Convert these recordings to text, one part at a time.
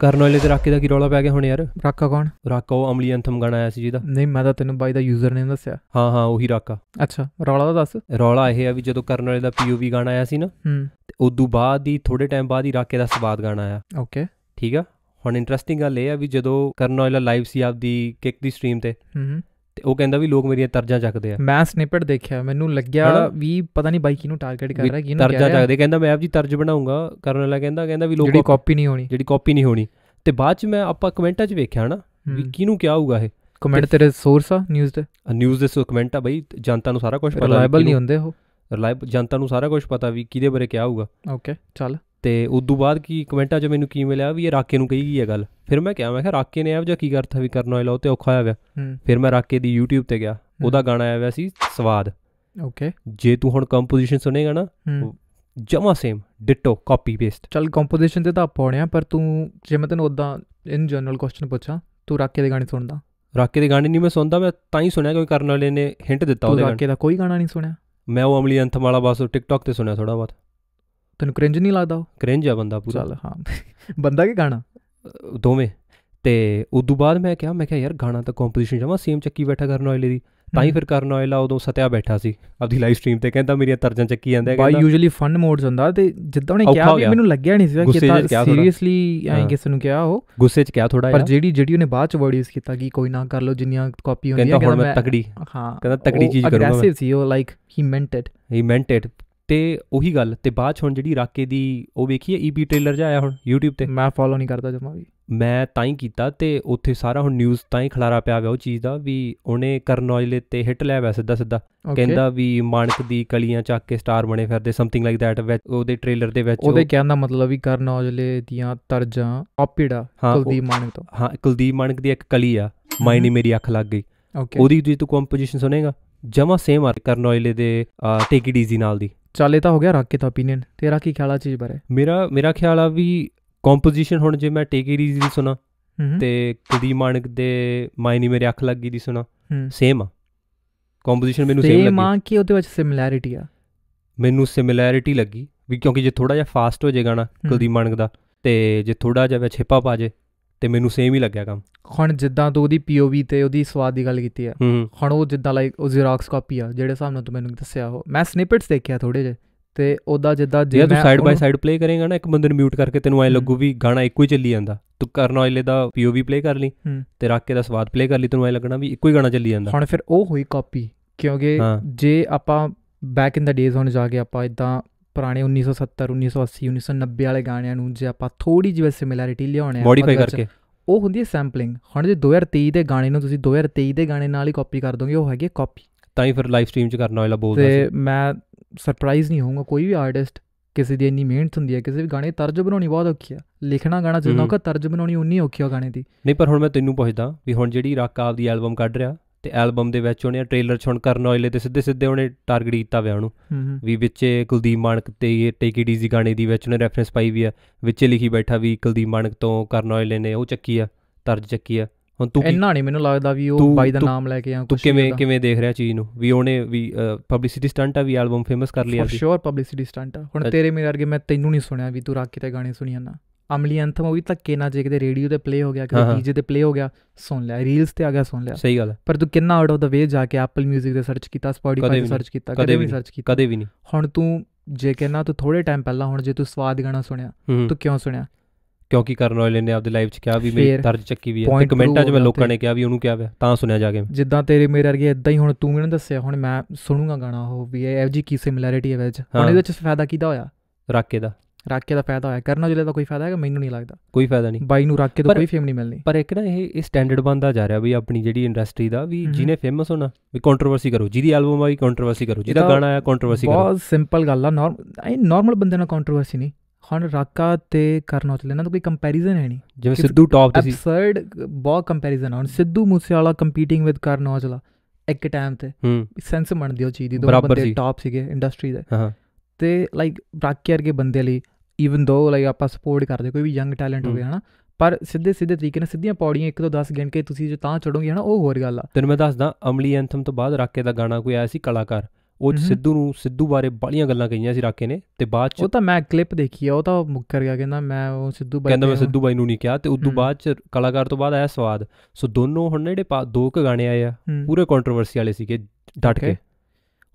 ਕਰਨ ਵਾਲੇ ਤੇ ਰਾਕੇ ਦਾ ਕੀ ਰੌਲਾ ਪੈ ਗਿਆ ਹੁਣ ਯਾਰ ਰਾਕਾ ਕੌਣ ਰਾਕਾ ਉਹ ਅਮਲੀ ਅੰਥਮ ਗਾਣਾ ਆਇਆ ਸੀ ਜਿਹਦਾ ਨਹੀਂ ਮੈਂ ਤਾਂ ਤੈਨੂੰ ਬਾਈ ਦਾ ਯੂਜ਼ਰ ਨੇਮ ਦੱਸਿਆ ਹਾਂ ਹਾਂ ਉਹੀ ਰਾਕਾ ਅੱਛਾ ਰੌਲਾ ਦਾ ਦੱਸ ਰੌਲਾ ਇਹ ਆ ਵੀ ਜਦੋਂ ਕਰਨ ਵਾਲੇ ਦਾ ਪੀਓਵੀ ਗਾਣਾ ਆਇਆ ਸੀ ਨਾ ਹੂੰ ਤੇ ਉਦੋਂ ਬਾਅਦ ਹੀ ਥੋੜੇ ਟਾਈਮ ਬਾਅਦ ਹੀ ਰਾਕੇ ਦਾ ਸਵਾਦ ਗਾਣਾ ਆਇਆ ਓਕੇ ਠੀਕ ਆ ਹੁਣ ਇੰਟਰਸਟਿੰਗ ਗੱਲ ਇਹ ਆ ਵੀ ਜਦੋਂ ਕਰਨ ਔਇਲਾ ਲਾਈਵ ਸੀ ਆਪਦੀ ਕਿੱਕ ਦੀ ਸਟ੍ਰੀਮ ਤੇ ਹੂੰ ਤੇ ਉਹ ਕਹਿੰਦਾ ਵੀ ਲੋਕ ਮੇਰੀਆਂ ਤਰਜਾਂ ਚੱਕਦੇ ਆ ਮੈਂ ਸਨਿਪਟ ਦੇਖਿਆ ਮੈਨੂੰ ਲੱਗਿਆ ਵੀ ਪਤਾ ਨਹੀਂ ਬਾਈ ਕਿਹਨੂੰ ਟਾਰਗੇਟ ਕਰ ਰਿਹਾ ਕਿਹਨੂੰ ਤਰਜਾਂ ਚੱਕਦੇ ਕਹਿੰਦਾ ਮੈਂ ਆਪ ਜੀ ਤਰਜ ਬਣਾਉਂਗਾ ਕਰਨ ਵਾਲਾ ਕਹਿੰਦਾ ਕਹਿੰਦਾ ਵੀ ਲੋਕ ਜਿਹੜੀ ਕਾਪੀ ਨਹੀਂ ਹੋਣੀ ਜਿਹੜੀ ਕਾਪੀ ਨਹੀਂ ਹੋਣੀ ਤੇ ਬਾਅਦ ਚ ਮੈਂ ਆਪਾਂ ਕਮੈਂਟਾਂ 'ਚ ਵੇਖਿਆ ਨਾ ਵੀ ਕਿਹਨੂੰ ਕਿਹਾ ਹੋਊਗਾ ਇਹ ਕਮੈਂਟ ਤੇਰੇ ਸੋਰਸ ਆ ਨਿਊਜ਼ ਦੇ ਨਿਊਜ਼ ਦੇ ਸੋ ਕਮੈਂਟ ਆ ਬਾਈ ਜਨਤਾ ਨੂੰ ਸਾਰਾ ਕੁਝ ਪਤਾ ਰਿਲਾਇਬਲ ਨਹੀਂ ਹੁੰਦੇ ਉਹ ਰਿਲਾਇਬਲ ਜਨਤਾ ਨੂੰ ਸਾਰਾ ਕੁਝ ਪਤਾ ਵੀ ਕਿਹਦੇ ਬਾਰੇ ਕਿਹਾ ਹੋਊਗਾ ਓਕੇ ਚੱਲ ਤੇ ਉਸ ਤੋਂ ਬਾਅਦ ਕੀ ਕਮੈਂਟਾਂ 'ਚ ਮੈਨੂੰ ਕੀ ਮਿਲਿਆ ਵੀ ਇਹ ਰਾਕੇ ਨੂੰ ਕਹੀ ਗਈ ਹੈ ਗੱਲ ਫਿਰ ਮੈਂ ਕਿਹਾ ਮੈਂ ਕਿਹਾ ਰਾਕੇ ਨੇ ਆਪ ਜਾਂ ਕੀ ਕਰਤਾ ਵੀ ਕਰਨ ਆਇਆ ਉਹ ਤੇ ਔਖਾ ਗਿਆ ਫਿਰ ਮੈਂ ਰਾਕੇ ਦੀ YouTube ਤੇ ਗਿਆ ਉਹਦਾ ਗਾਣਾ ਆਇਆ ਹੋਇਆ ਸੀ ਸਵਾਦ ਓਕੇ ਜੇ ਤੂੰ ਹੁਣ ਕੰਪੋਜੀਸ਼ਨ ਸੁਨੇਗਾ ਨਾ ਜਮਾ ਸੇਮ ਡਿਟੋ ਕਾਪੀ ਪੇਸਟ ਚਲ ਕੰਪੋਜੀਸ਼ਨ ਤੇ ਤਾਂ ਪਾਉਣਿਆ ਪਰ ਤੂੰ ਜੇ ਮੈਂ ਤੈਨੂੰ ਉਦਾਂ ਇਨ ਜਨਰਲ ਕੁਐਸਚਨ ਪੁੱਛਾਂ ਤੂੰ ਰਾਕੇ ਦੇ ਗਾਣੇ ਸੁਣਦਾ ਰਾਕੇ ਦੇ ਗਾਣੇ ਨਹੀਂ ਮੈਂ ਸੁਣਦਾ ਮੈਂ ਤਾਂ ਹੀ ਸੁਣਿਆ ਕਿਉਂਕਿ ਕਰਨ ਵਾਲੇ ਨੇ ਹਿੰਟ ਦਿੱਤਾ ਉਹਦੇ ਗਾਣੇ ਰਾਕੇ ਦਾ ਕੋਈ ਗਾਣਾ ਨਹੀਂ ਸੁਣਿਆ ਮੈਂ ਉਹ ਅਮਲੀ ਅੰਥਮ ਵਾਲਾ ਬਸ ਟਿਕਟੌਕ ਤੇ ਸੁਣਿਆ ਥੋੜਾ ਬਹੁਤ ਤੈਨੂੰ ਕ੍ਰਿੰਜ ਨਹੀਂ ਲੱਗਦਾ ਉਹ ਕ੍ਰਿੰਜ ਆ ਬੰਦਾ ਪੂਰਾ ਚੱਲ ਹਾਂ ਬੰਦਾ ਕੀ ਗਾਣਾ ਦੋਵੇਂ ਤੇ ਉਸ ਤੋਂ ਬਾਅਦ ਮੈਂ ਕਿਹਾ ਮੈਂ ਕਿਹਾ ਯਾਰ ਗਾਣਾ ਤਾਂ ਕੰਪੋਜੀਸ਼ਨ ਜਮਾ ਸੇਮ ਚੱਕੀ ਬੈਠਾ ਕਰਨ ਆਇਲੇ ਦੀ ਤਾਂ ਹੀ ਫਿਰ ਕਰਨ ਆਇਲਾ ਉਦੋਂ ਸਤਿਆ ਬੈਠਾ ਸੀ ਆਪਦੀ ਲਾਈਵ ਸਟ੍ਰੀਮ ਤੇ ਕਹਿੰਦਾ ਮੇਰੀਆਂ ਤਰਜਾਂ ਚੱਕੀ ਜਾਂਦੇ ਕਹਿੰਦਾ ਬਾਈ ਯੂਜੂਲੀ ਫਨ ਮੋਡਸ ਹੁੰਦਾ ਤੇ ਜਿੱਦਾਂ ਉਹਨੇ ਕਿਹਾ ਵੀ ਮੈਨੂੰ ਲੱਗਿਆ ਨਹੀਂ ਸੀ ਕਿ ਤਾਂ ਸੀਰੀਅਸਲੀ ਐਂ ਕਿਸੇ ਨੂੰ ਕਿਹਾ ਉਹ ਗੁੱਸੇ 'ਚ ਕਿਹਾ ਥੋੜਾ ਪਰ ਜਿਹੜੀ ਜਿਹੜੀ ਉਹਨੇ ਬਾਅਦ 'ਚ ਵਰਡ ਯੂਜ਼ ਕੀਤਾ ਕਿ ਕੋਈ ਨਾ ਕਰ ਲੋ ਜਿੰਨੀਆਂ ਕਾਪੀ ਹੁੰਦੀਆਂ ਕਹਿੰਦਾ ਮੈਂ ਤਕੜੀ ਹਾਂ ਕਹਿੰਦਾ ਤਕੜੀ ਚੀਜ਼ ਕਰੂੰਗਾ ਅਗਰੈਸਿਵ ਸੀ ਉਹ like he meant it he meant it ਤੇ ਉਹੀ ਗੱਲ ਤੇ ਬਾਅਦ ਹੁਣ ਜਿਹੜੀ ਰਾਕੇ ਦੀ ਉਹ ਵੇਖੀ ਈਪੀ ਟ੍ਰੇਲਰ ਜਾ ਆਇਆ ਹੁਣ YouTube ਤੇ ਮੈਂ ਫੋਲੋ ਨਹੀਂ ਕਰਦਾ ਜਮਾ ਵੀ ਮੈਂ ਤਾਂ ਹੀ ਕੀਤਾ ਤੇ ਉੱਥੇ ਸਾਰਾ ਹੁਣ ਨਿਊਜ਼ ਤਾਂ ਹੀ ਖਲਾਰਾ ਪਿਆ ਹੋਇਆ ਉਹ ਚੀਜ਼ ਦਾ ਵੀ ਉਹਨੇ ਕਰਨ ਔਜਲੇ ਤੇ ਹਿੱਟ ਲਿਆ ਵੈ ਸਿੱਧਾ ਸਿੱਧਾ ਕਹਿੰਦਾ ਵੀ ਮਾਨਕ ਦੀ ਕਲੀਆਂ ਚੱਕ ਕੇ ਸਟਾਰ ਬਣੇ ਫਿਰਦੇ ਸਮਥਿੰਗ ਲਾਈਕ ਥੈਟ ਉਹਦੇ ਟ੍ਰੇਲਰ ਦੇ ਵਿੱਚ ਉਹਦੇ ਕਹਿਣ ਦਾ ਮਤਲਬ ਵੀ ਕਰਨ ਔਜਲੇ ਦੀਆਂ ਤਰਜਾਂ ਕਾਪੀੜਾ ਕੁਲਦੀਪ ਮਾਨਕ ਤੋਂ ਹਾਂ ਕੁਲਦੀਪ ਮਾਨਕ ਦੀ ਇੱਕ ਕਲੀ ਆ ਮਾਇਨੀ ਮੇਰੀ ਅੱਖ ਲੱਗ ਗਈ ਉਹਦੀ ਜੇ ਤੂੰ ਕੰਪੋਜੀਸ਼ਨ ਸੁਨੇਗਾ ਜਮਾ ਸੇਮ ਆ ਕਰਨ ਔਜਲੇ ਦੇ ਟੇਕ ਇਟ ਈਜ਼ੀ ਨਾਲ ਦੀ ਚੱਲ ਇਹ ਤਾਂ ਹੋ ਗਿਆ ਰਾਕੇ ਤਾਂ opinion ਤੇਰਾ ਕੀ ਖਿਆਲ ਆ ਚੀਜ਼ ਬਾਰੇ ਮੇਰਾ ਮੇਰਾ ਖਿਆਲ ਆ ਵੀ ਕੰਪੋਜੀਸ਼ਨ ਹੁਣ ਜੇ ਮੈਂ ਟੇਕ ਇਟ ਈਜ਼ੀ ਦੀ ਸੁਣਾ ਤੇ ਕੁਦੀ ਮਾਨਕ ਦੇ ਮਾਇਨੀ ਮੇਰੇ ਅੱਖ ਲੱਗ ਗਈ ਦੀ ਸੁਣਾ ਸੇਮ ਆ ਕੰਪੋਜੀਸ਼ਨ ਮੈਨੂੰ ਸੇਮ ਲੱਗੀ ਸੇਮ ਆ ਕਿ ਉਹਦੇ ਵਿੱਚ ਸਿਮਿਲੈਰਿਟੀ ਆ ਮੈਨੂੰ ਸਿਮਿਲੈਰਿਟੀ ਲੱਗੀ ਵੀ ਕਿਉਂਕਿ ਜੇ ਥੋੜਾ ਜਿਹਾ ਫਾਸਟ ਹੋ ਜਾਏਗਾ ਨਾ ਕੁਲਦੀਪ ਮਾਨਕ ਦਾ ਤੇ ਜੇ ਥੋੜਾ ਜਿਹਾ ਵਿੱਚ ਹਿਪ ਪਾ ਆ ਜੇ ਤੇ ਮੈਨੂੰ ਸੇਮ ਹੀ ਲੱਗਿਆ ਕੰਮ ਹੁਣ ਜਿੱਦਾਂ ਤੂੰ ਉਹਦੀ ਪੀਓਵੀ ਤੇ ਉਹਦੀ ਸਵਾਦ ਦੀ ਗੱਲ ਕੀਤੀ ਆ ਹੁਣ ਉਹ ਜਿੱਦਾਂ ਲਾਈਕ ਉਹ ਜ਼ੀਰੋਕਸ ਕਾਪੀ ਆ ਜਿਹੜੇ ਹਿਸਾਬ ਨਾਲ ਤੂੰ ਮੈਨੂੰ ਦੱਸਿਆ ਉਹ ਮੈਂ ਸਨਿਪਟਸ ਦੇਖਿਆ ਥੋੜੇ ਜੇ ਤੇ ਉਹਦਾ ਜਿੱਦਾਂ ਜੇ ਤੂੰ ਸਾਈਡ ਬਾਈ ਸਾਈਡ ਪਲੇ ਕਰੇਗਾ ਨਾ ਇੱਕ ਬੰਦੇ ਨੂੰ ਮਿਊਟ ਕਰਕੇ ਤੈਨੂੰ ਐ ਲੱਗੂ ਵੀ ਗਾਣਾ ਇੱਕੋ ਹੀ ਚੱਲੀ ਜਾਂਦਾ ਤੂੰ ਕਰਨ ਆਇਲੇ ਦਾ ਪੀਓਵੀ ਪਲੇ ਕਰ ਲਈ ਤੇ ਰਾਕੇ ਕੇ ਦਾ ਸਵਾਦ ਪਲੇ ਕਰ ਲਈ ਤੈਨੂੰ ਐ ਲੱਗਣਾ ਵੀ ਇੱਕੋ ਹੀ ਗਾਣਾ ਚੱਲੀ ਜਾਂਦਾ ਹੁਣ ਫਿਰ ਉਹ ਹੋਈ ਕਾਪੀ ਕਿਉਂਕਿ ਜੇ ਆਪਾਂ ਬੈਕ ਇਨ ਦਾ ਡੇਜ਼ ਹੁਣ ਜਾ ਕੇ ਆਪਾਂ ਇਦਾਂ ਪੁਰਾਣੇ 1970 1980 1990 ਵਾਲੇ ਗਾਣਿਆਂ ਨੂੰ ਜੇ ਆਪਾਂ ਥੋੜੀ ਜਿਹੀ ਸਿਮਿਲੈਰਿਟੀ ਲਿਆਉਣੇ ਆ ਮੋਡੀਫਾਈ ਕਰਕੇ ਉਹ ਹੁੰਦੀ ਹੈ ਸੈਂਪਲਿੰਗ ਹੁਣ ਜੇ 2023 ਦੇ ਗਾਣੇ ਨੂੰ ਤੁਸੀਂ 2023 ਦੇ ਗਾਣੇ ਨਾਲ ਹੀ ਕਾਪੀ ਕਰ ਦੋਗੇ ਉਹ ਹੈਗੀ ਕਾਪੀ ਤਾਂ ਹੀ ਫਿਰ ਲਾਈਵ ਸਟ੍ਰੀਮ 'ਚ ਕਰਨਾ ਹੋਇਲਾ ਬੋਲਦਾ ਸੀ ਤੇ ਮੈਂ ਸਰਪ੍ਰਾਈਜ਼ ਨਹੀਂ ਹੋਊਂਗਾ ਕੋਈ ਵੀ ਆਰਟਿਸਟ ਕਿਸੇ ਦੀ ਇੰਨੀ ਮਿਹਨਤ ਹੁੰਦੀ ਹੈ ਕਿਸੇ ਵੀ ਗਾਣੇ ਤਰਜ ਬਣਾਉਣੀ ਬਹੁਤ ਔਖੀ ਆ ਲਿਖਣਾ ਗਾਣਾ ਜਿੰਨਾ ਔਖਾ ਤਰਜ ਬਣਾਉਣੀ ਉਨੀ ਔਖੀ ਆ ਗਾਣੇ ਦੀ ਨਹੀਂ ਪਰ ਹੁਣ ਮੈਂ ਤੈਨੂੰ ਪੁੱਛਦਾ ਵੀ ਹੁਣ ਜਿਹੜੀ ਰੱਕ ਆਪਦੀ ਦੀ ਐਲਬਮ ਕੱਢ ਰਿਹਾ ਤੇ ਐਲਬਮ ਦੇ ਵਿੱਚ ਉਹਨੇ ਟ੍ਰੇਲਰ ਛੁਣ ਕਰਨ ਔਇਲੇ ਤੇ ਸਿੱਧੇ ਸਿੱਧੇ ਉਹਨੇ ਟਾਰਗੇਟ ਕੀਤਾ ਵਿਆ ਉਹਨੂੰ ਵੀ ਵਿੱਚ ਕੁਲਦੀਪ ਮਾਨਕ ਤੇ ਇਹ ਟੇਕੀ ਡੀਜ਼ੀ ਗਾਣੇ ਦੀ ਵਿੱਚ ਉਹਨੇ ਰੈਫਰੈਂਸ ਪਾਈ ਵੀ ਆ ਵਿੱਚ ਲਿਖੀ ਬੈਠਾ ਵੀ ਕੁਲਦੀਪ ਮਾਨਕ ਤੋਂ ਕਰਨ ਔਇਲੇ ਨੇ ਉਹ ਚੱਕੀ ਆ ਤਰਜ ਚੱਕੀ ਆ ਹੁਣ ਤੂੰ ਇੰਨਾ ਨਹੀਂ ਮੈਨੂੰ ਲੱਗਦਾ ਵੀ ਉਹ ਬਾਈ ਦਾ ਨਾਮ ਲੈ ਕੇ ਆ ਤੂੰ ਕਿਵੇਂ ਕਿਵੇਂ ਦੇਖ ਰਿਹਾ ਚੀਜ਼ ਨੂੰ ਵੀ ਉਹਨੇ ਵੀ ਪਬਲਿਸਿਟੀ ਸਟੰਟ ਆ ਵੀ ਐਲਬਮ ਫੇਮਸ ਕਰ ਲਈ ਆ ਫੋਰ ਸ਼ੋਰ ਪਬਲਿਸਿਟੀ ਸਟੰਟ ਆ ਹੁਣ ਤੇਰੇ ਮੇਰੇ ਵਰਗੇ ਮੈਂ ਤੈਨੂੰ ਨਹੀਂ ਸੁਣਿਆ ਵੀ ਤੂੰ ਕੇ ਤੇ ਗਾਣੇ ਸੁਣੀ ਜਾਂਦਾ ਅਮਲੀ ਐਂਥਮ ਉਹ ਵੀ ਧੱਕੇ ਨਾਲ ਜੇ ਕਿਤੇ ਰੇਡੀਓ ਤੇ ਪਲੇ ਹੋ ਗਿਆ ਕਿਤੇ ਡੀਜੇ ਤੇ ਪਲੇ ਹੋ ਗਿਆ ਸੁਣ ਲਿਆ ਰੀਲਸ ਤੇ ਆ ਗਿਆ ਸੁਣ ਲਿਆ ਸਹੀ ਗੱਲ ਪਰ ਤੂੰ ਕਿੰਨਾ ਆਊਟ ਆਫ ਦਾ ਵੇ ਜਾ ਕੇ ਐਪਲ 뮤직 ਤੇ ਸਰਚ ਕੀਤਾ ਸਪੋਟੀਫਾਈ ਤੇ ਸਰਚ ਕੀਤਾ ਕਦੇ ਵੀ ਸਰਚ ਕੀਤਾ ਕਦੇ ਵੀ ਨਹੀਂ ਹੁਣ ਤੂੰ ਜੇ ਕਹਿਣਾ ਤੂੰ ਥੋੜੇ ਟਾਈਮ ਪਹਿਲਾਂ ਹੁਣ ਜੇ ਤੂੰ ਸਵਾਦ ਗਾਣਾ ਸੁਣਿਆ ਤੂੰ ਕਿਉਂ ਸੁਣਿਆ ਕਿਉਂਕਿ ਕਰਨ ਵਾਲੇ ਨੇ ਆਪਦੇ ਲਾਈਵ 'ਚ ਕਿਹਾ ਵੀ ਮੇਰੀ ਤਰਜ ਚੱਕੀ ਵੀ ਹੈ ਤੇ ਕਮੈਂਟਾਂ 'ਚ ਮੈਂ ਲੋਕਾਂ ਨੇ ਕਿਹਾ ਵੀ ਉਹਨੂੰ ਕਿਹਾ ਵਿਆ ਤਾਂ ਸੁਣਿਆ ਜਾ ਕੇ ਜਿੱਦਾਂ ਤੇਰੇ ਮੇਰੇ ਵਰਗੇ ਇਦਾਂ ਹੀ ਹੁਣ ਤੂੰ ਮੈਨੂੰ ਦੱਸਿਆ ਹੁਣ ਮੈਂ ਸੁਣੂਗਾ ਗਾਣਾ ਉਹ ਵੀ ਇਹ ਜੀ ਕੀ ਸਿਮਿਲੈਰਿਟੀ ਹੈ ਵਿੱਚ ਹੁਣ ਇਹਦੇ ਵਿੱਚ ਫਾਇਦਾ ਕਿਹਦਾ ਹੋਇਆ ਰਾਕੇ ਦਾ ਰਾਕੇ ਦਾ ਫਾਇਦਾ ਹੋਇਆ ਕਰਨਾ ਜਿਲੇ ਦਾ ਕੋਈ ਫਾਇਦਾ ਹੈਗਾ ਮੈਨੂੰ ਨਹੀਂ ਲੱਗਦਾ ਕੋਈ ਫਾਇਦਾ ਨਹੀਂ ਬਾਈ ਨੂੰ ਰਾਕੇ ਤੋਂ ਕੋਈ ਫੇਮ ਨਹੀਂ ਮਿਲਣੀ ਪਰ ਇੱਕ ਨਾ ਇਹ ਇਹ ਸਟੈਂਡਰਡ ਬੰਦਾ ਜਾ ਰਿਹਾ ਵੀ ਆਪਣੀ ਜਿਹੜੀ ਇੰਡਸਟਰੀ ਦਾ ਵੀ ਜਿਹਨੇ ਫੇਮਸ ਹੋਣਾ ਵੀ ਕੰਟਰੋਵਰਸੀ ਕਰੋ ਜਿਹਦੀ ਐਲਬਮ ਆਈ ਕੰਟਰੋਵਰਸੀ ਕਰੋ ਜਿਹਦਾ ਗਾਣਾ ਆਇਆ ਕੰਟਰੋਵਰਸੀ ਕਰੋ ਬਹੁਤ ਸਿੰਪਲ ਗੱਲ ਆ ਨਾਰਮਲ ਇਹ ਨਾਰਮਲ ਬੰਦੇ ਨਾਲ ਕੰਟਰੋਵਰਸੀ ਨਹੀਂ ਹੁਣ ਰਾਕਾ ਤੇ ਕਰਨਾ ਚਲੇ ਨਾ ਕੋਈ ਕੰਪੈਰੀਜ਼ਨ ਹੈ ਨਹੀਂ ਜਿਵੇਂ ਸਿੱਧੂ ਟੌਪ ਤੇ ਸੀ ਅਬਸਰਡ ਬਹੁਤ ਕੰਪੈਰੀਜ਼ਨ ਹੁਣ ਸਿੱਧੂ ਮੂਸੇਵਾਲਾ ਕੰਪੀਟਿੰਗ ਵਿਦ ਕਰਨਾ ਚਲਾ ਇੱਕ ਟਾਈਮ ਤੇ ਸੈਂਸ ਬਣਦੀ ਉਹ ਚੀਜ਼ ਦੀ ਦੋ ਬੰਦੇ ਟੌਪ ਸੀਗੇ ਇੰਡਸਟਰੀ ਦੇ ਤੇ ਲਾਈਕ ਰਾਕੇ ਵਰਗੇ ਬੰਦੇ ਲਈ ਈਵਨ ਦੋ ਲਾਈਕ ਆਪਾਂ ਸਪੋਰਟ ਕਰਦੇ ਕੋਈ ਵੀ ਯੰਗ ਟੈਲੈਂਟ ਹੋਵੇ ਹਨਾ ਪਰ ਸਿੱਧੇ ਸਿੱਧੇ ਤਰੀਕੇ ਨਾਲ ਸਿੱਧੀਆਂ ਪੌੜੀਆਂ 1 ਤੋਂ 10 ਗਿਣ ਕੇ ਤੁਸੀਂ ਜੋ ਤਾਂ ਚੜੋਗੇ ਹਨਾ ਉਹ ਹੋਰ ਗੱਲ ਆ ਤੈਨੂੰ ਮੈਂ ਦੱਸਦਾ ਅਮਲੀ ਐਂਥਮ ਤੋਂ ਬਾਅਦ ਰਾਕੇ ਦਾ ਗਾਣਾ ਕੋਈ ਆਇਆ ਸੀ ਕਲਾਕਾਰ ਉਹ ਸਿੱਧੂ ਨੂੰ ਸਿੱਧੂ ਬਾਰੇ ਬਾਲੀਆਂ ਗੱਲਾਂ ਕਹੀਆਂ ਸੀ ਰਾਕੇ ਨੇ ਤੇ ਬਾਅਦ ਚ ਉਹ ਤਾਂ ਮੈਂ ਕਲਿੱਪ ਦੇਖੀ ਆ ਉਹ ਤਾਂ ਮੁੱਕਰ ਗਿਆ ਕਹਿੰਦਾ ਮੈਂ ਉਹ ਸਿੱਧੂ ਬਾਈ ਕਹਿੰਦਾ ਮੈਂ ਸਿੱਧੂ ਬਾਈ ਨੂੰ ਨਹੀਂ ਕਿਹਾ ਤੇ ਉਸ ਤੋਂ ਬਾਅਦ ਚ ਕਲਾਕਾਰ ਤੋਂ ਬਾਅਦ ਆਇਆ ਸਵਾਦ ਸੋ ਦੋਨੋਂ ਹੁਣ ਜਿਹੜੇ ਦੋ ਕ ਗਾਣੇ ਆਏ ਆ ਪੂਰੇ ਕੰਟਰੋਵਰਸੀ ਵਾਲੇ ਸੀਗੇ ਡਟ ਕੇ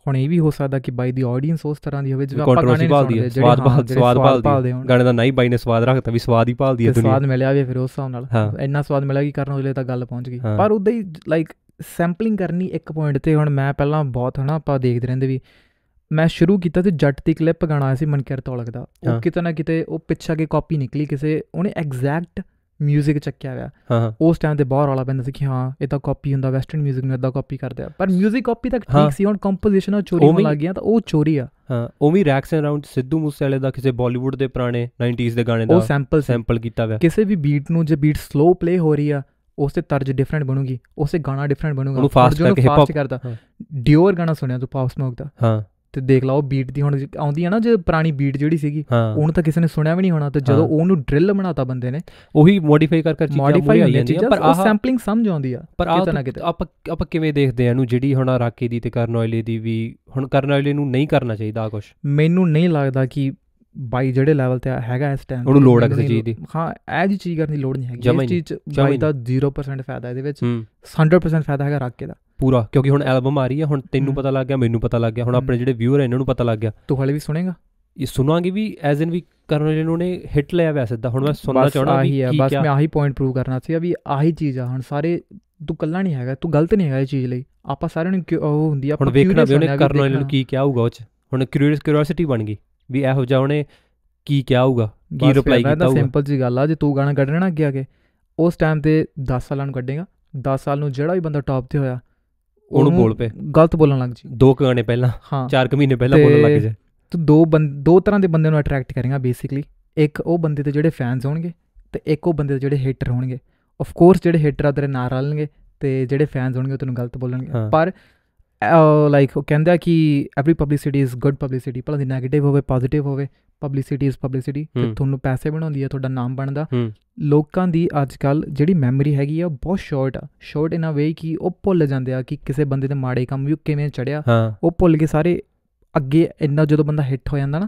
ਹੁਣ ਇਹ ਵੀ ਹੋ ਸਕਦਾ ਕਿ ਬਾਈ ਦੀ ਆਡੀਅנס ਉਸ ਤਰ੍ਹਾਂ ਦੀ ਹੋਵੇ ਜਿਵੇਂ ਆਪਾਂ ਗਾਣੇ ਸੁਣਦੇ ਹੈ ਸਵਾਦ ਭਾਲ ਸਵਾਦ ਭਾਲਦੇ ਹਾਂ ਗਾਣੇ ਦਾ ਨਹੀਂ ਬਾਈ ਨੇ ਸਵਾਦ ਰੱਖਤਾ ਵੀ ਸਵਾਦ ਹੀ ਭਾਲਦੀ ਹੈ ਦੁਨੀਆ ਸਵਾਦ ਮਿਲਿਆ ਵੀ ਫਿਰ ਉਸ ਹਿਸਾਬ ਨਾਲ ਇੰਨਾ ਸਵਾਦ ਮਿਲਿਆ ਕਿ ਕਰਨ ਉਹਲੇ ਤਾਂ ਗੱਲ ਪਹੁੰਚ ਗਈ ਪਰ ਉਦਾਂ ਹੀ ਲਾਈਕ ਸੈਂਪਲਿੰਗ ਕਰਨੀ ਇੱਕ ਪੁਆਇੰਟ ਤੇ ਹੁਣ ਮੈਂ ਪਹਿਲਾਂ ਬਹੁਤ ਹਨਾ ਆਪਾਂ ਦੇਖਦੇ ਰਹਿੰਦੇ ਵੀ ਮੈਂ ਸ਼ੁਰੂ ਕੀਤਾ ਤੇ ਜੱਟ ਦੀ ਕਲਿੱਪ ਗਾਣਾ ਸੀ ਮਨਕਰ ਤੌਲਕ ਦਾ ਉਹ ਕਿਤੇ ਨਾ ਕਿਤੇ ਉਹ ਪਿੱਛਾ ਕੇ ਕਾਪੀ ਨਿਕਲੀ ਕਿਸੇ ਉਹਨੇ ਐਗਜ਼ੈਕਟ ਮਿਊਜ਼ਿਕ ਚੱਕਿਆ ਹੋਇਆ ਉਸ ਟਾਈਮ ਤੇ ਬਾਹਰ ਵਾਲਾ ਪੈਂਦਾ ਸੀ ਕਿ ਹਾਂ ਇਹ ਤਾਂ ਕਾਪੀ ਹੁੰਦਾ ਵੈਸਟਰਨ ਮਿਊਜ਼ਿਕ ਨੂੰ ਇਦਾਂ ਕਾਪੀ ਕਰਦੇ ਆ ਪਰ ਮਿਊਜ਼ਿਕ ਕਾਪੀ ਤੱਕ ਠੀਕ ਸੀ ਹੁਣ ਕੰਪੋਜੀਸ਼ਨ ਉਹ ਚੋਰੀ ਹੋਣ ਲੱਗ ਗਿਆ ਤਾਂ ਉਹ ਚੋਰੀ ਆ ਹਾਂ ਵੀ ਰੈਕਸ ਅਰਾਊਂਡ ਸਿੱਧੂ ਸਿੱਧੂ ਵਾਲੇ ਦਾ ਕਿਸੇ ਬਾਲੀਵੁੱਡ ਦੇ ਪੁਰਾਣੇ 90s ਦੇ ਗਾਣੇ ਦਾ ਉਹ ਸੈਂਪਲ ਸੈਂਪਲ ਕੀਤਾ ਹੋਇਆ ਕਿਸੇ ਵੀ ਬੀਟ ਨੂੰ ਜੇ ਬੀਟ ਸਲੋ ਪਲੇ ਹੋ ਰਹੀ ਆ ਉਸ ਤੇ ਤਰਜ ਡਿਫਰੈਂਟ ਬਣੂਗੀ ਉਸੇ ਗਾਣਾ ਡਿਫਰੈਂਟ ਬਣੂਗਾ ਉਹਨੂੰ ਫਾਸਟ ਕਰਕੇ ਹਿਪ ਹੌਪ ਕਰਦਾ ਡਿਓਰ ਗਾਣਾ ਸੁਣਿਆ ਤੂੰ ਪਾਪ ਸਮੋਕ ਦਾ ਹਾਂ ਤੇ ਦੇਖ ਲਓ ਬੀਟ ਦੀ ਹੁਣ ਆਉਂਦੀ ਹੈ ਨਾ ਜੇ ਪੁਰਾਣੀ ਬੀਟ ਜਿਹੜੀ ਸੀਗੀ ਉਹਨੂੰ ਤਾਂ ਕਿਸੇ ਨੇ ਸੁਣਿਆ ਵੀ ਨਹੀਂ ਹੋਣਾ ਤੇ ਜਦੋਂ ਉਹਨੂੰ ਡਰਿਲ ਬਣਾਤਾ ਬੰਦੇ ਨੇ ਉਹੀ ਮੋਡੀਫਾਈ ਕਰ ਕਰ ਚੀਜ਼ਾਂ ਮੋਡੀਫਾਈ ਹੋਈਆਂ ਚੀਜ਼ਾਂ ਪਰ ਆਹ ਸੈਂਪਲਿੰਗ ਸਮਝ ਆਉਂਦੀ ਆ ਪਰ ਕਿਤੇ ਨਾ ਕਿਤੇ ਆਪਾਂ ਆਪਾਂ ਕਿਵੇਂ ਦੇਖਦੇ ਆ ਇਹਨੂੰ ਜਿਹੜੀ ਹੁਣ ਰਾਕੀ ਦੀ ਤੇ ਕਰਨ ਆਇਲੇ ਦੀ ਵੀ ਹੁਣ ਕਰਨ ਆਇਲੇ ਨੂੰ ਨਹੀਂ ਕਰਨਾ ਚਾਹੀਦਾ ਆ ਕੁਝ ਮੈਨੂੰ ਨਹੀਂ ਲੱਗਦਾ ਕਿ ਬਾਈ ਜਿਹੜੇ ਲੈਵਲ ਤੇ ਹੈਗਾ ਇਸ ਟਾਈਮ ਉਹਨੂੰ ਲੋੜ ਹੈ ਕਿਸੇ ਚੀਜ਼ ਦੀ ਹਾਂ ਇਹ ਜੀ ਚੀਜ਼ ਕਰਨ ਦੀ ਲੋੜ ਨਹੀਂ ਹੈਗੀ ਇਸ ਚੀਜ਼ ਬਾਈ ਦਾ 0% ਫਾਇਦਾ ਇਹਦੇ ਵਿੱਚ 100% ਫਾਇਦਾ ਹੈਗਾ ਰਾਕੇ ਦਾ ਪੂਰਾ ਕਿਉਂਕਿ ਹੁਣ ਐਲਬਮ ਆ ਰਹੀ ਹੈ ਹੁਣ ਤੈਨੂੰ ਪਤਾ ਲੱਗ ਗਿਆ ਮੈਨੂੰ ਪਤਾ ਲੱਗ ਗਿਆ ਹੁਣ ਆਪਣੇ ਜਿਹੜੇ ਵਿਊਅਰ ਇਹਨਾਂ ਨੂੰ ਪਤਾ ਲੱਗ ਗਿਆ ਤੂੰ ਹਲੇ ਵੀ ਸੁਣੇਗਾ ਇਹ ਸੁਣਾਂਗੇ ਵੀ ਐਜ਼ ਇਨ ਵੀ ਕਰਨ ਜਿਹਨਾਂ ਨੇ ਹਿੱਟ ਲਿਆ ਵੈਸੇ ਤਾਂ ਹੁਣ ਮੈਂ ਸੁਣਨਾ ਚਾਹਣਾ ਵੀ ਕੀ ਬਸ ਮੈਂ ਆਹੀ ਪੁਆਇੰਟ ਪ੍ਰੂਵ ਕਰਨਾ ਸੀ ਵੀ ਆਹੀ ਚੀਜ਼ ਆ ਹੁਣ ਸਾਰੇ ਤੂੰ ਕੱਲਾ ਨਹੀਂ ਹੈਗਾ ਤੂੰ ਗਲਤ ਨਹੀਂ ਹੈਗਾ ਇਹ ਚੀਜ਼ ਲਈ ਆਪਾਂ ਸਾਰਿਆਂ ਨੂੰ ਉਹ ਹੁੰਦੀ ਆ ਹੁਣ ਵੇਖਣਾ ਵੀ ਉਹਨੇ ਕਰਨ ਵਾਲੇ ਨੂੰ ਕੀ ਕਿਹਾ ਹੋਊਗਾ ਉਹ ਚ ਹੁਣ ਕਿਊਰੀਅਸ ਕਿਊਰੀਓਸਿਟੀ ਬਣ ਗਈ ਵੀ ਇਹੋ ਜਿਹਾ ਉਹਨੇ ਕੀ ਕਿਹਾ ਹੋਊਗਾ ਕੀ ਰਿਪਲਾਈ ਕੀਤਾ ਹੋਊਗਾ ਸਿੰਪਲ ਜੀ ਗੱਲ ਆ ਜੇ ਤੂੰ ਗਾਣਾ ਕੱਢਣਾ ਅੱਗੇ ਆ ਕੇ ਉਸ ਟਾਈਮ ਤੇ 10 ਸਾਲਾਂ ਨੂੰ ਕੱਢੇਗਾ 10 ਸਾਲ ਨੂੰ ਜਿਹੜਾ ਵੀ ਬੰਦਾ ਟਾਪ ਤੇ ਹੋਇਆ ਉਹਨੂੰ ਬੋਲ ਪਏ ਗਲਤ ਬੋਲਣ ਲੱਗ ਜੀ ਦੋ ਗਾਣੇ ਪਹਿਲਾਂ ਚਾਰ ਕੁ ਮਹੀਨੇ ਪਹਿਲਾਂ ਬੋਲਣ ਲੱਗ ਜੇ ਤੂੰ ਦੋ ਦੋ ਤਰ੍ਹਾਂ ਦੇ ਬੰਦੇ ਨੂੰ ਅਟਰੈਕਟ ਕਰੇਗਾ ਬੇਸਿਕਲੀ ਇੱਕ ਉਹ ਬੰਦੇ ਤੇ ਜਿਹੜੇ ਫੈਨਸ ਹੋਣਗੇ ਤੇ ਇੱਕ ਉਹ ਬੰਦੇ ਤੇ ਜਿਹੜੇ ਹੇਟਰ ਹੋਣਗੇ ਆਫ ਕੋਰਸ ਜਿਹੜੇ ਹੇਟਰ ਆ ਤੇਰੇ ਨਾਲ ਰਲਣਗੇ ਤੇ ਜਿਹੜੇ ਫੈਨਸ ਹੋਣਗੇ ਉਹ ਤੈਨੂੰ ਗਲਤ ਬੋਲਣਗੇ ਪਰ ਲਾਈਕ ਉਹ ਕਹਿੰਦਾ ਕਿ every publicity is good publicity ਭਲਾ ਦੀ ਨੈਗੇਟਿਵ ਹੋਵੇ ਪੋਜ਼ਿਟਿਵ ਹੋਵੇ ਪਬਲਿਸਿਟੀ ਇਸ ਪਬਲਿਸਿਟੀ ਤੇ ਤੁਹਾਨੂੰ ਪੈਸੇ ਬਣਾਉਂਦੀ ਹੈ ਤੁਹਾਡਾ ਨਾਮ ਬਣਦਾ ਲੋਕਾਂ ਦੀ ਅੱਜ ਕੱਲ ਜਿਹੜੀ ਮੈਮਰੀ ਹੈਗੀ ਆ ਬਹੁਤ ਸ਼ਾਰਟ ਆ ਸ਼ਾਰਟ ਇਨ ਅ ਵੇ ਕਿ ਉਹ ਭੁੱਲ ਜਾਂਦੇ ਆ ਕਿ ਕਿਸੇ ਬੰਦੇ ਦੇ ਮਾੜੇ ਕੰਮ ਵੀ ਕਿਵੇਂ ਚੜਿਆ ਉਹ ਭੁੱਲ ਕੇ ਸਾਰੇ ਅੱਗੇ ਇੰਨਾ ਜਦੋਂ ਬੰਦਾ ਹਿੱਟ ਹੋ ਜਾਂਦਾ ਨਾ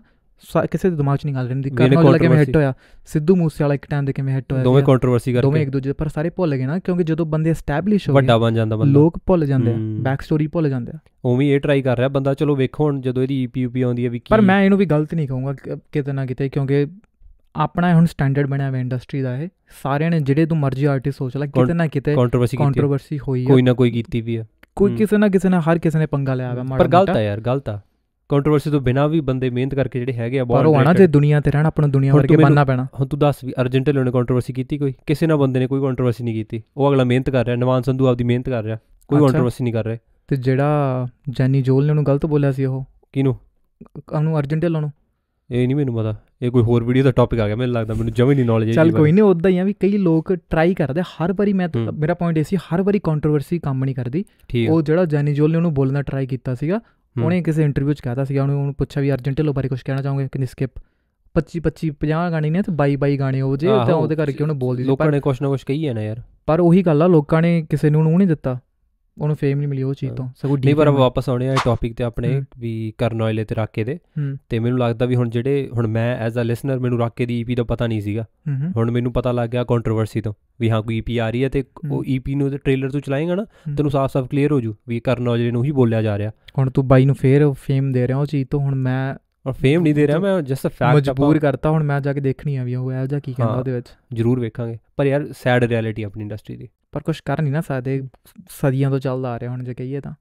ਕਿਸੇ ਦੇ ਦਿਮਾਗ 'ਚ ਨਹੀਂ ਗੱਲ ਰਹਿੰਦੀ ਕਰਨ ਵਾਲਾ ਕਿਵੇਂ ਹਿੱਟ ਹੋਇਆ ਸਿੱਧੂ ਮੂਸੇ ਵਾਲਾ ਇੱਕ ਟਾਈਮ ਦੇ ਕਿਵੇਂ ਹਿੱਟ ਹੋਇਆ ਦੋਵੇਂ ਕੰਟਰੋਵਰਸੀ ਕਰਕੇ ਦੋਵੇਂ ਇੱਕ ਦੂਜੇ ਪਰ ਸਾਰੇ ਭੁੱਲ ਗਏ ਨਾ ਕਿਉਂਕਿ ਜਦੋਂ ਬੰਦੇ ਐਸਟੈਬਲਿਸ਼ ਹੋ ਗਏ ਵੱਡਾ ਬਣ ਜਾਂਦਾ ਬੰਦਾ ਲੋਕ ਭੁੱਲ ਜਾਂਦੇ ਆ ਬੈਕ ਸਟੋਰੀ ਭੁੱਲ ਜਾਂਦੇ ਆ ਉਵੇਂ ਇਹ ਟਰਾਈ ਕਰ ਰਿਹਾ ਬੰਦਾ ਚਲੋ ਵੇਖੋ ਹੁਣ ਜਦੋਂ ਇਹਦੀ ਈਪੀ ਯੂਪੀ ਆਉਂਦੀ ਹੈ ਵੀ ਕੀ ਪਰ ਮੈਂ ਇਹਨੂੰ ਵੀ ਗਲਤ ਨਹੀਂ ਕਹੂੰਗਾ ਕਿਤੇ ਨਾ ਕਿਤੇ ਕਿਉਂਕਿ ਆਪਣਾ ਹੁਣ ਸਟੈਂਡਰਡ ਬਣਿਆ ਹੋਇਆ ਇੰਡਸਟਰੀ ਦਾ ਇਹ ਸਾਰਿਆਂ ਨੇ ਜਿਹੜੇ ਤੂੰ ਮਰਜ਼ੀ ਆਰਟਿਸਟ ਸੋਚ ਲੈ ਕਿਤੇ ਨਾ ਕਿਤੇ ਕੰਟਰੋਵਰਸੀ ਹੋਈ ਹੈ ਕੋਈ ਨਾ ਕੋਈ ਕੀਤੀ ਵੀ ਹੈ ਕੋਈ ਕਿਸੇ ਨਾ ਕਿਸੇ ਨੇ ਹਰ ਕਿਸੇ ਨੇ ਪੰਗਾ ਲਿਆ ਹੋਇਆ ਪਰ ਗਲਤ ਹੈ ਯਾਰ ਗਲਤ ਆ ਕੰਟਰੋਵਰਸੀ ਤੋਂ ਬਿਨਾ ਵੀ ਬੰਦੇ ਮਿਹਨਤ ਕਰਕੇ ਜਿਹੜੇ ਹੈਗੇ ਆ ਬਹੁਤ ਪਰ ਉਹ ਆਣਾ ਤੇ ਦੁਨੀਆ ਤੇ ਰਹਿਣਾ ਆਪਣਾ ਦੁਨੀਆ ਵਰਗੇ ਬੰਨਣਾ ਪੈਣਾ ਹੁਣ ਤੂੰ ਦੱਸ ਵੀ ਅਰਜੈਂਟਲ ਨੇ ਕੰਟਰੋਵਰਸੀ ਕੀਤੀ ਕੋਈ ਕਿਸੇ ਨਾ ਬੰਦੇ ਨੇ ਕੋਈ ਕੰਟਰੋਵਰਸੀ ਨਹੀਂ ਕੀਤੀ ਉਹ ਅਗਲਾ ਮਿਹਨਤ ਕਰ ਰਿਹਾ ਨਵਾਨ ਸੰਧੂ ਆਪਦੀ ਮਿਹਨਤ ਕਰ ਰਿਹਾ ਕੋਈ ਕੰਟਰੋਵਰਸੀ ਨਹੀਂ ਕਰ ਰਿਹਾ ਤੇ ਜਿਹੜਾ ਜੈਨੀ ਜੋਲ ਨੇ ਉਹਨੂੰ ਗਲਤ ਬੋਲਿਆ ਸੀ ਉਹ ਕਿਨੂੰ ਉਹਨੂੰ ਅਰਜੈਂਟਲ ਨੂੰ ਇਹ ਨਹੀਂ ਮੈਨੂੰ ਪਤਾ ਇਹ ਕੋਈ ਹੋਰ ਵੀਡੀਓ ਦਾ ਟੌਪਿਕ ਆ ਗਿਆ ਮੈਨੂੰ ਲੱਗਦਾ ਮੈਨੂੰ ਜਮੇ ਨਹੀਂ ਨੌਲੇਜ ਹੈ ਚੱਲ ਕੋਈ ਨਹੀਂ ਉਦਾਂ ਹੀ ਆ ਵੀ ਕਈ ਲੋਕ ਟਰਾਈ ਕਰਦੇ ਹਰ ਵਾਰੀ ਮੈਂ ਮੇਰਾ ਪੁਆਇੰਟ ਇਹ ਸੀ ਹਰ ਵਾਰੀ ਕੰਟਰੋਵਰਸੀ ਕੰਮ ਨਹੀਂ ਕਰਦੀ ਉਹ ਜਿਹੜਾ ਜੈਨੀ ਜੋਲ ਨੇ ਉਹਨੂੰ ਬੋਲਣਾ ਟਰਾਈ ਕੀਤਾ ਸੀਗਾ ਉਹਨੇ ਕਿਸੇ ਇੰਟਰਵਿਊ 'ਚ ਕਹਤਾ ਸੀਗਾ ਉਹਨੂੰ ਪੁੱਛਿਆ ਵੀ ਅਰਜਨ ਢਿੱਲੋਂ ਬਾਰੇ ਕੁਝ ਕਹਿਣਾ ਚਾਹੋਗੇ ਕਿ ਨਹੀਂ ਸਕਿਪ 25 25 50 ਗਾਣੇ ਨੇ ਤੇ 22 22 ਗਾਣੇ ਉਹ ਜੇ ਤਾਂ ਉਹਦੇ ਕਰਕੇ ਉਹਨੇ ਬੋਲ ਦਿੱਤਾ ਲੋਕਾਂ ਨੇ ਕੁਝ ਨਾ ਕੁਝ ਕਹੀ ਹੈ ਨਾ ਯਾਰ ਪਰ ਉਹੀ ਗੱਲ ਆ ਲੋਕਾਂ ਨੇ ਕਿਸੇ ਨੂੰ ਉਹ ਨਹੀਂ ਦਿੱਤਾ ਉਹਨੂੰ ਫੇਮ ਨਹੀਂ ਮਿਲੀ ਉਹ ਚੀਜ਼ ਤੋਂ ਸਗੋਂ ਨਹੀਂ ਪਰ ਵਾਪਸ ਆਉਣੇ ਆ ਟੌਪਿਕ ਤੇ ਆਪਣੇ ਵੀ ਕਰਨ ਆਇਲੇ ਤੇ ਰਾਕੇ ਦੇ ਤੇ ਮੈਨੂੰ ਲੱਗਦਾ ਵੀ ਹੁਣ ਜਿਹੜੇ ਹੁਣ ਮੈਂ ਐਜ਼ ਅ ਲਿਸਨਰ ਮੈਨੂੰ ਰਾਕੇ ਦੀ ਈਪੀ ਦਾ ਪਤਾ ਨਹੀਂ ਸੀਗਾ ਹੁਣ ਮੈਨੂੰ ਪਤਾ ਲੱਗ ਗਿਆ ਕੰਟਰੋਵਰਸੀ ਤੋਂ ਵੀ ਹਾਂ ਕੋਈ ਈਪੀ ਆ ਰਹੀ ਹੈ ਤੇ ਉਹ ਈਪੀ ਨੂੰ ਤੇ ਟ੍ਰੇਲਰ ਤੋਂ ਚਲਾਏਗਾ ਨਾ ਤੈਨੂੰ ਸਾਫ਼-ਸਾਫ਼ ਕਲੀਅਰ ਹੋ ਜੂ ਵੀ ਕਰਨ ਆਇਲੇ ਨੂੰ ਹੀ ਬੋਲਿਆ ਜਾ ਰਿਹਾ ਹੁਣ ਤੂੰ ਬਾਈ ਨੂੰ ਫੇਰ ਫੇਮ ਦੇ ਰਿਹਾ ਉਹ ਚੀਜ਼ ਤੋਂ ਹੁਣ ਮੈਂ ਔਰ ਫੇਮ ਨਹੀਂ ਦੇ ਰਿਹਾ ਮੈਂ ਜਸਟ ਅ ਫੈਕਟ ਮਜਬੂਰ ਕਰਤਾ ਹੁਣ ਮੈਂ ਜਾ ਕੇ ਦੇਖਣੀ ਆ ਵੀ ਉਹ ਐਲ ਜਾ ਕੀ ਕਹਿੰਦਾ ਉਹਦੇ ਵਿੱਚ ਜ਼ਰੂਰ ਵੇਖਾਂਗੇ ਪਰ ਯਾਰ ਸੈਡ ਰਿਐਲਿਟੀ ਆਪਣੀ ਇੰਡਸਟਰੀ ਦੀ ਪਰ ਕੁਝ ਕਰ ਨਹੀਂ ਨਾ ਸਕਦੇ ਸਦੀਆਂ ਤੋਂ ਚੱਲਦਾ ਆ ਰਿਹਾ ਹੁਣ ਜੇ ਕਹੀਏ ਤਾਂ